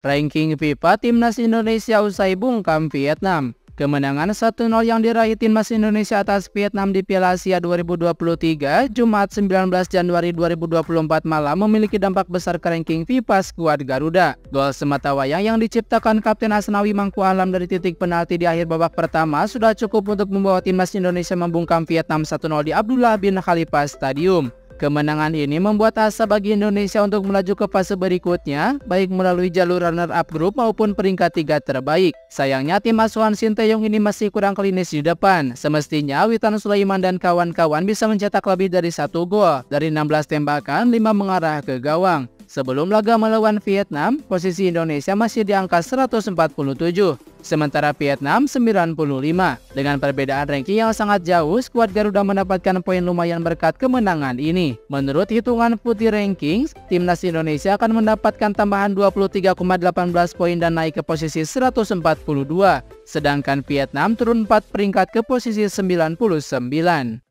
Ranking FIFA Timnas Indonesia usai bungkam Vietnam. Kemenangan 1-0 yang diraih Timnas Indonesia atas Vietnam di Piala Asia 2023 Jumat 19 Januari 2024 malam memiliki dampak besar ke ranking FIFA skuad Garuda. Gol semata wayang yang diciptakan Kapten Asnawi Mangku Alam dari titik penalti di akhir babak pertama sudah cukup untuk membawa Timnas Indonesia membungkam Vietnam 1-0 di Abdullah bin Khalifa Stadium. Kemenangan ini membuat asa bagi Indonesia untuk melaju ke fase berikutnya, baik melalui jalur runner-up grup maupun peringkat tiga terbaik. Sayangnya tim asuhan Sinteyong ini masih kurang klinis di depan. Semestinya Witan Sulaiman dan kawan-kawan bisa mencetak lebih dari satu gol. Dari 16 tembakan, 5 mengarah ke gawang. Sebelum laga melawan Vietnam, posisi Indonesia masih di angka 147. Sementara Vietnam 95. Dengan perbedaan ranking yang sangat jauh, skuad Garuda mendapatkan poin lumayan berkat kemenangan ini. Menurut hitungan putih rankings, timnas Indonesia akan mendapatkan tambahan 23,18 poin dan naik ke posisi 142, sedangkan Vietnam turun 4 peringkat ke posisi 99.